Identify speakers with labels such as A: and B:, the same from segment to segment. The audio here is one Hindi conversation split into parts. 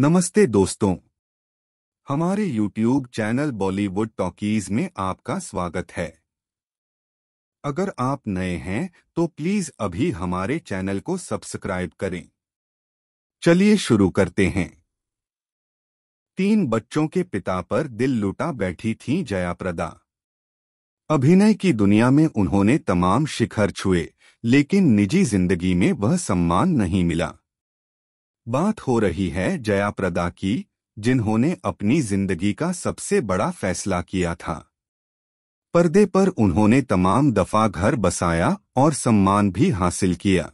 A: नमस्ते दोस्तों हमारे YouTube चैनल बॉलीवुड टॉकीज में आपका स्वागत है अगर आप नए हैं तो प्लीज अभी हमारे चैनल को सब्सक्राइब करें चलिए शुरू करते हैं तीन बच्चों के पिता पर दिल लुटा बैठी थीं जयाप्रदा अभिनय की दुनिया में उन्होंने तमाम शिखर छुए लेकिन निजी जिंदगी में वह सम्मान नहीं मिला बात हो रही है जया प्रदा की जिन्होंने अपनी जिंदगी का सबसे बड़ा फैसला किया था पर्दे पर उन्होंने तमाम दफा घर बसाया और सम्मान भी हासिल किया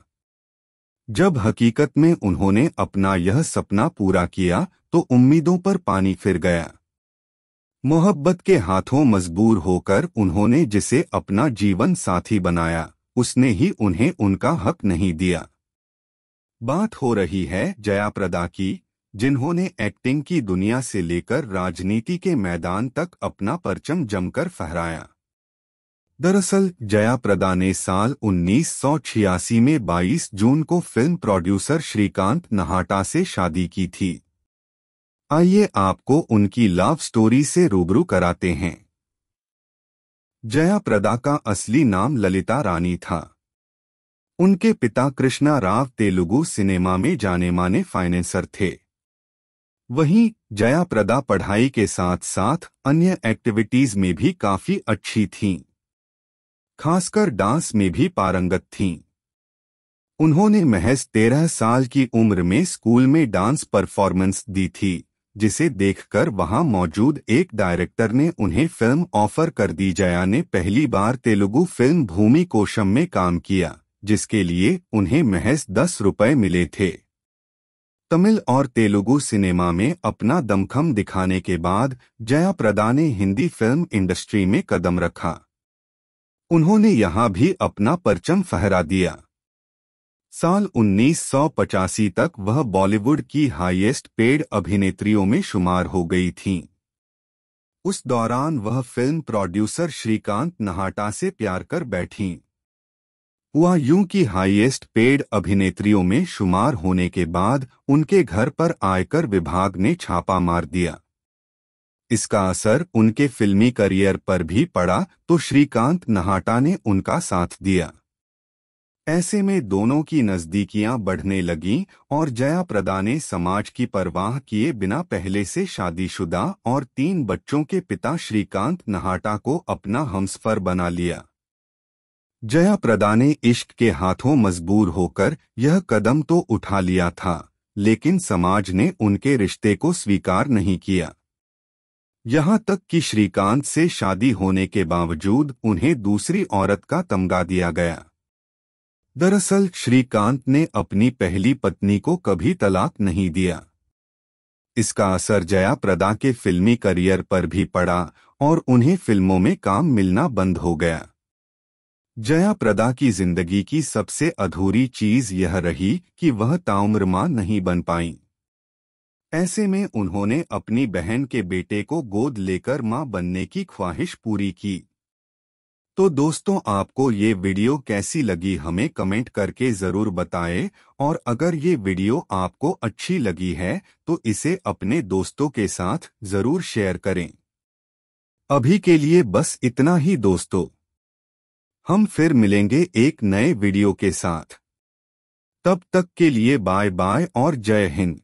A: जब हकीकत में उन्होंने अपना यह सपना पूरा किया तो उम्मीदों पर पानी फिर गया मोहब्बत के हाथों मजबूर होकर उन्होंने जिसे अपना जीवन साथी बनाया उसने ही उन्हें उनका हक नहीं दिया बात हो रही है जया प्रदा की जिन्होंने एक्टिंग की दुनिया से लेकर राजनीति के मैदान तक अपना परचम जमकर फहराया दरअसल जयाप्रदा ने साल 1986 में 22 जून को फिल्म प्रोड्यूसर श्रीकांत नहाटा से शादी की थी आइए आपको उनकी लव स्टोरी से रूबरू कराते हैं जया प्रदा का असली नाम ललिता रानी था उनके पिता कृष्णा राव तेलुगु सिनेमा में जाने माने फाइनेंसर थे वहीं जया प्रदा पढ़ाई के साथ साथ अन्य एक्टिविटीज में भी काफी अच्छी थीं खासकर डांस में भी पारंगत थीं उन्होंने महज तेरह साल की उम्र में स्कूल में डांस परफॉर्मेंस दी थी जिसे देखकर वहां मौजूद एक डायरेक्टर ने उन्हें फिल्म ऑफर कर दी जया ने पहली बार तेलुगु फिल्म भूमि कोशम में काम किया जिसके लिए उन्हें महज दस रुपए मिले थे तमिल और तेलुगु सिनेमा में अपना दमखम दिखाने के बाद जया प्रदा ने हिंदी फिल्म इंडस्ट्री में कदम रखा उन्होंने यहां भी अपना परचम फहरा दिया साल उन्नीस तक वह बॉलीवुड की हाईएस्ट पेड अभिनेत्रियों में शुमार हो गई थीं। उस दौरान वह फिल्म प्रोड्यूसर श्रीकांत नहाटा से प्यार कर बैठीं। हुआ यूं कि हाईएस्ट पेड अभिनेत्रियों में शुमार होने के बाद उनके घर पर आयकर विभाग ने छापा मार दिया इसका असर उनके फिल्मी करियर पर भी पड़ा तो श्रीकांत नहाटा ने उनका साथ दिया ऐसे में दोनों की नज़दीकियां बढ़ने लगीं और जया प्रदा ने समाज की परवाह किए बिना पहले से शादीशुदा और तीन बच्चों के पिता श्रीकांत नहाटा को अपना हमसफर बना लिया जया प्रदा ने इश्क के हाथों मजबूर होकर यह कदम तो उठा लिया था लेकिन समाज ने उनके रिश्ते को स्वीकार नहीं किया यहाँ तक कि श्रीकांत से शादी होने के बावजूद उन्हें दूसरी औरत का तमगा दिया गया दरअसल श्रीकांत ने अपनी पहली पत्नी को कभी तलाक नहीं दिया इसका असर जया प्रदा के फिल्मी करियर पर भी पड़ा और उन्हें फिल्मों में काम मिलना बंद हो गया जया प्रदा की जिंदगी की सबसे अधूरी चीज यह रही कि वह ताउम्र मां नहीं बन पाई ऐसे में उन्होंने अपनी बहन के बेटे को गोद लेकर मां बनने की ख्वाहिश पूरी की तो दोस्तों आपको ये वीडियो कैसी लगी हमें कमेंट करके ज़रूर बताएं और अगर ये वीडियो आपको अच्छी लगी है तो इसे अपने दोस्तों के साथ ज़रूर शेयर करें अभी के लिए बस इतना ही दोस्तों हम फिर मिलेंगे एक नए वीडियो के साथ तब तक के लिए बाय बाय और जय हिंद